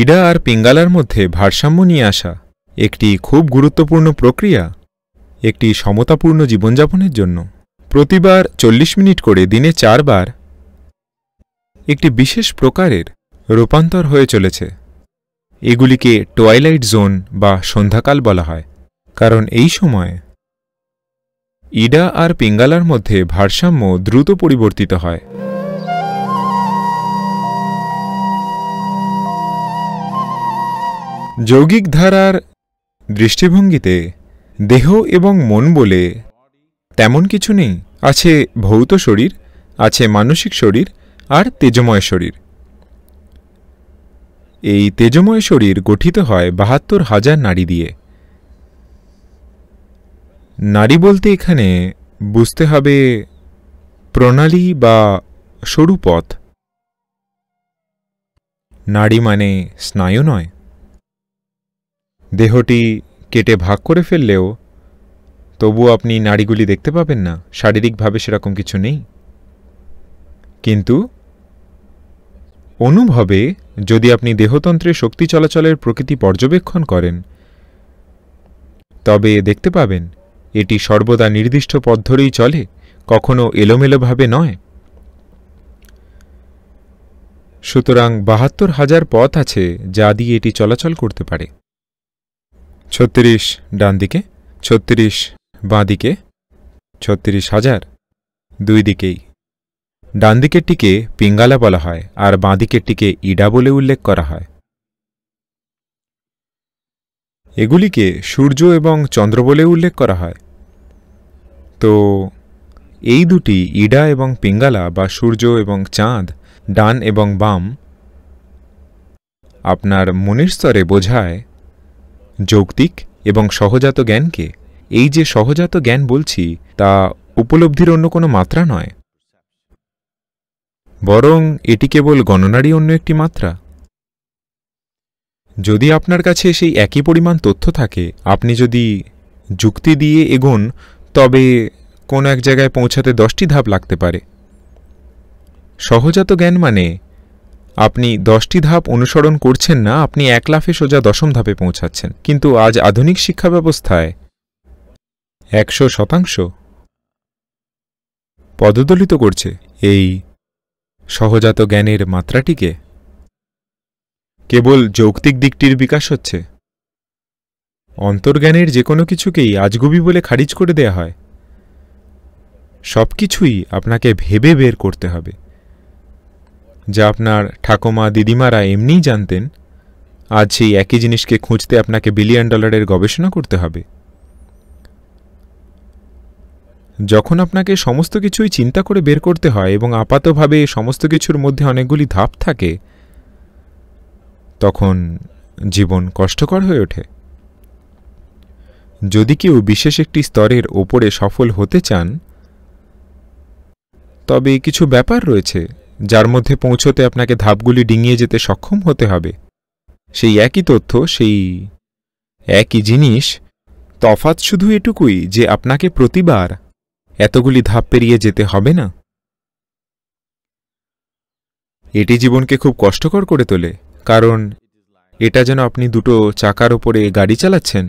Ida আর পিঙ্গালার মধ্যে ভারসাম্য নিয়ে আসা একটি খুব গুরুত্বপূর্ণ প্রক্রিয়া একটি সমতাপূর্ণ জীবনযাপনের জন্য প্রতিবার চল্লিশ মিনিট করে দিনে চারবার একটি বিশেষ প্রকারের রূপান্তর হয়ে চলেছে এগুলিকে টয়লাইট জোন বা সন্ধ্যাকাল বলা হয় কারণ এই সময় ইডা আর পিঙ্গালার মধ্যে ভারসাম্য দ্রুত পরিবর্তিত হয় যৌগিক ধারার দৃষ্টিভঙ্গিতে দেহ এবং মন বলে তেমন কিছু নেই আছে ভৌত শরীর আছে মানসিক শরীর আর তেজময় শরীর এই তেজময় শরীর গঠিত হয় বাহাত্তর হাজার নারী দিয়ে নারী বলতে এখানে বুঝতে হবে প্রণালী বা সরু পথ নারী মানে স্নায়ু নয় দেহটি কেটে ভাগ করে ফেললেও তবুও আপনি নারীগুলি দেখতে পাবেন না শারীরিকভাবে সেরকম কিছু নেই কিন্তু অনুভবে যদি আপনি দেহতন্ত্রে শক্তি চলাচলের প্রকৃতি পর্যবেক্ষণ করেন তবে দেখতে পাবেন এটি সর্বদা নির্দিষ্ট পথ ধরেই চলে কখনো এলোমেলোভাবে নয় সুতরাং বাহাত্তর হাজার পথ আছে যা দিয়ে এটি চলাচল করতে পারে ছত্রিশ ডান দিকে ছত্রিশ বাঁ দিকে ছত্রিশ হাজার দুই দিকেই ডান দিকেরটিকে পিঙ্গালা বলা হয় আর বাঁ দিকেরটিকে ইডা বলে উল্লেখ করা হয় এগুলিকে সূর্য এবং চন্দ্র বলে উল্লেখ করা হয় তো এই দুটি ইডা এবং পিঙ্গালা বা সূর্য এবং চাঁদ ডান এবং বাম আপনার মনির স্তরে বোঝায় যৌক্তিক এবং সহজাত জ্ঞানকে এই যে সহজাত জ্ঞান বলছি তা উপলব্ধির অন্য কোনো মাত্রা নয় বরং এটি কেবল গণনারই অন্য একটি মাত্রা যদি আপনার কাছে সেই একই পরিমাণ তথ্য থাকে আপনি যদি যুক্তি দিয়ে এগোন তবে কোন এক জায়গায় পৌঁছাতে দশটি ধাপ লাগতে পারে সহজাত জ্ঞান মানে আপনি দশটি ধাপ অনুসরণ করছেন না আপনি এক লাফে সোজা দশম ধাপে পৌঁছাচ্ছেন কিন্তু আজ আধুনিক শিক্ষা ব্যবস্থায় একশো শতাংশ পদদলিত করছে এই সহজাত জ্ঞানের মাত্রাটিকে কেবল যৌক্তিক দিকটির বিকাশ হচ্ছে অন্তর্জ্ঞানের যে কোনো কিছুকেই আজগুবি বলে খারিজ করে দেয়া হয় সব কিছুই আপনাকে ভেবে বের করতে হবে যা আপনার ঠাকুমা দিদিমারা এমনিই জানতেন আজ সেই একই জিনিসকে খুঁজতে আপনাকে বিলিয়ন ডলারের গবেষণা করতে হবে যখন আপনাকে সমস্ত কিছুই চিন্তা করে বের করতে হয় এবং আপাতভাবে সমস্ত কিছুর মধ্যে অনেকগুলি ধাপ থাকে তখন জীবন কষ্টকর হয়ে ওঠে যদি কেউ বিশেষ একটি স্তরের ওপরে সফল হতে চান তবে কিছু ব্যাপার রয়েছে যার মধ্যে পৌঁছতে আপনাকে ধাপগুলি ডিঙিয়ে যেতে সক্ষম হতে হবে সেই একই তথ্য সেই একই জিনিস তফাত শুধু এটুকুই যে আপনাকে প্রতিবার এতগুলি ধাপ পেরিয়ে যেতে হবে না এটি জীবনকে খুব কষ্টকর করে তোলে কারণ এটা যেন আপনি দুটো চাকার ওপরে গাড়ি চালাচ্ছেন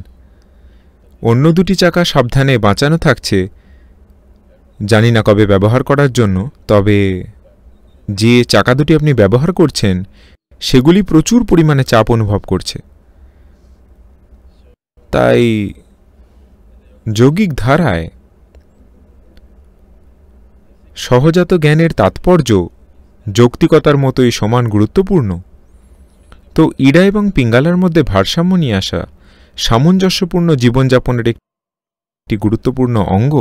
অন্য দুটি চাকা সাবধানে বাঁচানো থাকছে জানি না কবে ব্যবহার করার জন্য তবে যে চাকা দুটি আপনি ব্যবহার করছেন সেগুলি প্রচুর পরিমাণে চাপ অনুভব করছে তাই যৌগিক ধারায় সহজাত জ্ঞানের তাৎপর্য যৌক্তিকতার মতোই সমান গুরুত্বপূর্ণ তো ইডা এবং পিঙ্গালার মধ্যে ভারসাম্য নিয়ে আসা সামঞ্জস্যপূর্ণ জীবনযাপনের একটি গুরুত্বপূর্ণ অঙ্গ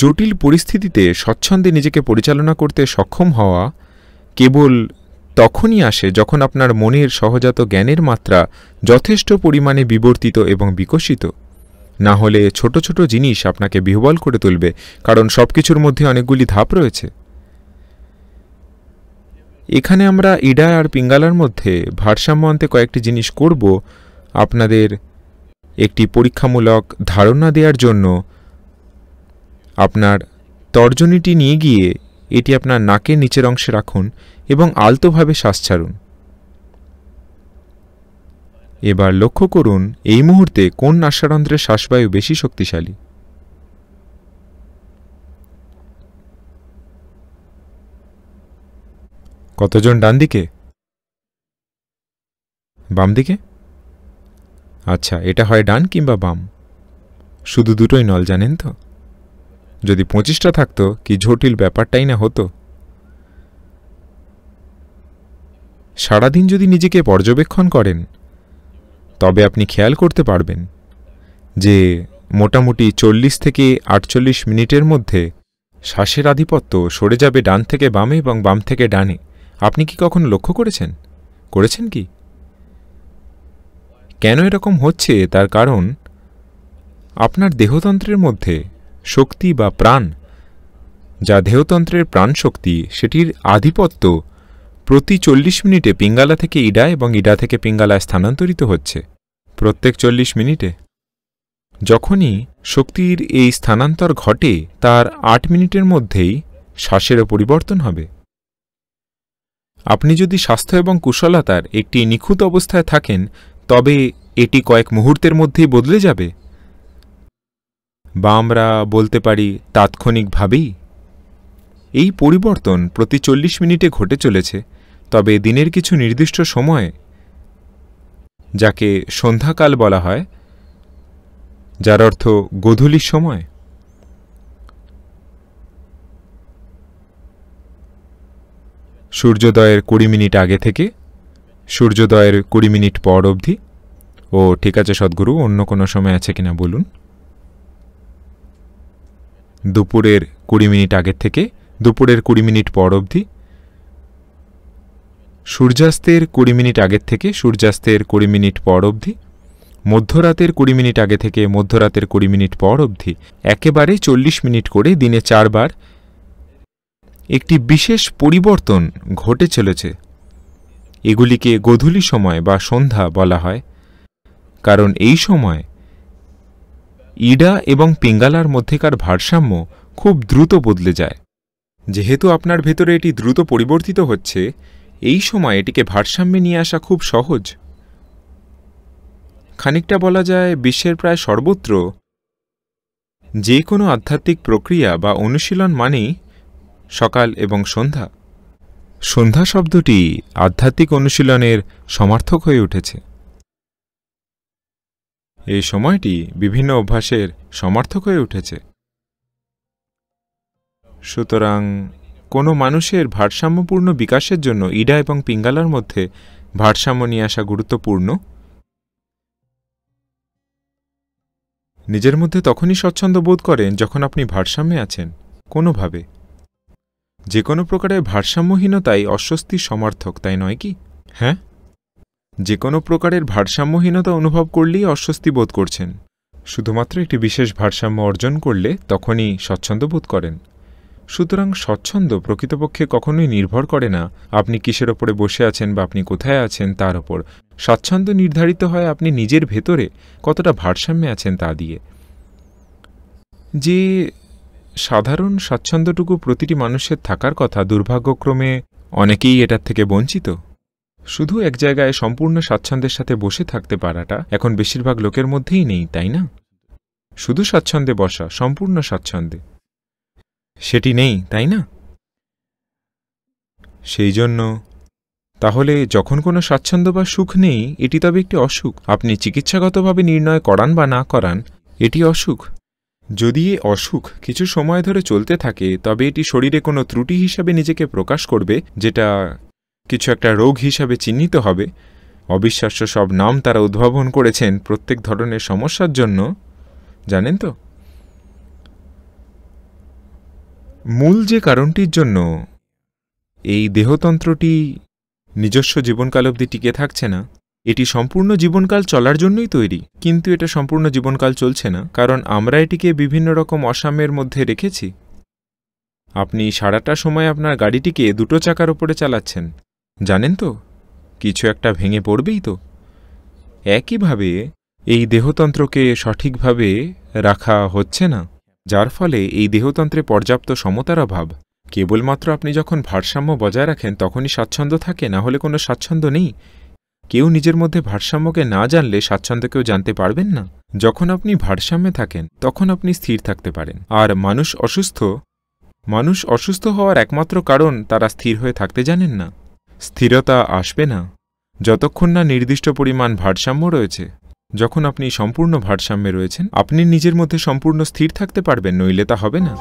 জটিল পরিস্থিতিতে স্বচ্ছন্দে নিজেকে পরিচালনা করতে সক্ষম হওয়া কেবল তখনই আসে যখন আপনার মনের সহজাত জ্ঞানের মাত্রা যথেষ্ট পরিমাণে বিবর্তিত এবং বিকশিত না হলে ছোট ছোট জিনিস আপনাকে বিহ্বল করে তুলবে কারণ সব কিছুর মধ্যে অনেকগুলি ধাপ রয়েছে এখানে আমরা ইডা আর পিঙ্গালার মধ্যে ভারসাম্য আনতে কয়েকটি জিনিস করব আপনাদের একটি পরীক্ষামূলক ধারণা দেওয়ার জন্য আপনার তর্জনীটি নিয়ে গিয়ে এটি আপনার নাকের নিচের অংশে রাখুন এবং আলতোভাবে শ্বাস ছাড়ুন এবার লক্ষ্য করুন এই মুহূর্তে কোন নাসারন্ধ্রের শ্বাসবায়ু বেশি শক্তিশালী কতজন ডান দিকে বাম দিকে আচ্ছা এটা হয় ডান কিংবা বাম শুধু দুটোই নল জানেন তো যদি পঁচিশটা থাকতো কি জটিল ব্যাপারটাই না হতো সারাদিন যদি নিজেকে পর্যবেক্ষণ করেন তবে আপনি খেয়াল করতে পারবেন যে মোটামুটি চল্লিশ থেকে আটচল্লিশ মিনিটের মধ্যে শ্বাসের আধিপত্য সরে যাবে ডান থেকে বামে এবং বাম থেকে ডানে আপনি কি কখনো লক্ষ্য করেছেন করেছেন কি কেন এরকম হচ্ছে তার কারণ আপনার দেহতন্ত্রের মধ্যে শক্তি বা প্রাণ যা দেহতন্ত্রের প্রাণশক্তি সেটির আধিপত্য প্রতি চল্লিশ মিনিটে পিঙ্গালা থেকে ইডা এবং ইডা থেকে পিঙ্গালায় স্থানান্তরিত হচ্ছে প্রত্যেক চল্লিশ মিনিটে যখনই শক্তির এই স্থানান্তর ঘটে তার আট মিনিটের মধ্যেই শ্বাসেরও পরিবর্তন হবে আপনি যদি স্বাস্থ্য এবং কুশলতার একটি নিখুঁত অবস্থায় থাকেন তবে এটি কয়েক মুহূর্তের মধ্যেই বদলে যাবে বা আমরা বলতে পারি তাৎক্ষণিকভাবেই এই পরিবর্তন প্রতি চল্লিশ মিনিটে ঘটে চলেছে তবে দিনের কিছু নির্দিষ্ট সময় যাকে সন্ধ্যাকাল বলা হয় যার অর্থ গধূলির সময় সূর্যোদয়ের কুড়ি মিনিট আগে থেকে সূর্যোদয়ের কুড়ি মিনিট পর অবধি ও ঠিক আছে সদ্গুরু অন্য কোনো সময় আছে কিনা বলুন দুপুরের কুড়ি মিনিট আগের থেকে দুপুরের কুড়ি মিনিট পর অবধি সূর্যাস্তের কুড়ি মিনিট আগের থেকে সূর্যাস্তের কুড়ি মিনিট পর অবধি মধ্যরাতের কুড়ি মিনিট আগে থেকে মধ্যরাতের কুড়ি মিনিট পর অবধি একেবারে চল্লিশ মিনিট করে দিনে চারবার একটি বিশেষ পরিবর্তন ঘটে চলেছে এগুলিকে গধূলি সময় বা সন্ধ্যা বলা হয় কারণ এই সময় ইডা এবং পিঙ্গালার মধ্যেকার ভারসাম্য খুব দ্রুত বদলে যায় যেহেতু আপনার ভেতরে এটি দ্রুত পরিবর্তিত হচ্ছে এই সময় এটিকে ভারসাম্যে নিয়ে আসা খুব সহজ খানিকটা বলা যায় বিশ্বের প্রায় সর্বত্র যে কোনো আধ্যাত্মিক প্রক্রিয়া বা অনুশীলন মানেই সকাল এবং সন্ধ্যা সন্ধ্যা শব্দটি আধ্যাত্মিক অনুশীলনের সমার্থক হয়ে উঠেছে এই সময়টি বিভিন্ন অভ্যাসের সমর্থক হয়ে উঠেছে সুতরাং কোনো মানুষের ভারসাম্যপূর্ণ বিকাশের জন্য ইডা এবং পিঙ্গালার মধ্যে ভারসাম্য নিয়ে আসা গুরুত্বপূর্ণ নিজের মধ্যে তখনই স্বচ্ছন্দ বোধ করেন যখন আপনি ভারসাম্যে আছেন কোনোভাবে যে কোনো প্রকারের ভারসাম্যহীনতাই অস্বস্তির সমর্থক তাই নয় কি হ্যাঁ যে কোনো প্রকারের ভারসাম্যহীনতা অনুভব করলেই অস্বস্তি বোধ করছেন শুধুমাত্র একটি বিশেষ ভারসাম্য অর্জন করলে তখনই স্বচ্ছন্দ বোধ করেন সুতরাং স্বচ্ছন্দ প্রকৃতপক্ষে কখনোই নির্ভর করে না আপনি কিসের ওপরে বসে আছেন বা আপনি কোথায় আছেন তার ওপর স্বাচ্ছন্দ্য নির্ধারিত হয় আপনি নিজের ভেতরে কতটা ভারসাম্যে আছেন তা দিয়ে যে সাধারণ স্বাচ্ছন্দ্যটুকু প্রতিটি মানুষের থাকার কথা দুর্ভাগ্যক্রমে অনেকেই এটার থেকে বঞ্চিত শুধু এক জায়গায় সম্পূর্ণ স্বাচ্ছন্দ্যের সাথে বসে থাকতে পারাটা এখন বেশিরভাগ লোকের মধ্যেই নেই তাই না শুধু স্বাচ্ছন্দ্যে বসা সম্পূর্ণ স্বাচ্ছন্দ্যে সেটি নেই তাই না সেই জন্য তাহলে যখন কোনো স্বাচ্ছন্দ্য বা সুখ নেই এটি তবে একটি অসুখ আপনি চিকিৎসাগতভাবে নির্ণয় করান বা না করান এটি অসুখ যদি এ অসুখ কিছু সময় ধরে চলতে থাকে তবে এটি শরীরে কোনো ত্রুটি হিসাবে নিজেকে প্রকাশ করবে যেটা কিছু একটা রোগ হিসাবে চিহ্নিত হবে অবিশ্বাস্য সব নাম তারা উদ্ভাবন করেছেন প্রত্যেক ধরনের সমস্যার জন্য জানেন তো মূল যে কারণটির জন্য এই দেহতন্ত্রটি নিজস্ব জীবনকাল অবধি টিকে থাকছে না এটি সম্পূর্ণ জীবনকাল চলার জন্যই তৈরি কিন্তু এটা সম্পূর্ণ জীবনকাল চলছে না কারণ আমরা এটিকে বিভিন্ন রকম অসাম্যের মধ্যে রেখেছি আপনি সারাটা সময় আপনার গাড়িটিকে দুটো চাকার ওপরে চালাচ্ছেন জানেন তো কিছু একটা ভেঙে পড়বেই তো একইভাবে এই দেহতন্ত্রকে সঠিকভাবে রাখা হচ্ছে না যার ফলে এই দেহতন্ত্রে পর্যাপ্ত সমতার অভাব কেবলমাত্র আপনি যখন ভারসাম্য বজায় রাখেন তখনই স্বাচ্ছন্দ্য থাকে না হলে কোনো স্বাচ্ছন্দ্য নেই কেউ নিজের মধ্যে ভারসাম্যকে না জানলে স্বাচ্ছন্দ্যকেও জানতে পারবেন না যখন আপনি ভারসাম্যে থাকেন তখন আপনি স্থির থাকতে পারেন আর মানুষ অসুস্থ মানুষ অসুস্থ হওয়ার একমাত্র কারণ তারা স্থির হয়ে থাকতে জানেন না স্থিরতা আসবে না যতক্ষণ না নির্দিষ্ট পরিমাণ ভারসাম্য রয়েছে যখন আপনি সম্পূর্ণ ভারসাম্যে রয়েছেন আপনি নিজের মধ্যে সম্পূর্ণ স্থির থাকতে পারবেন নইলে তা হবে না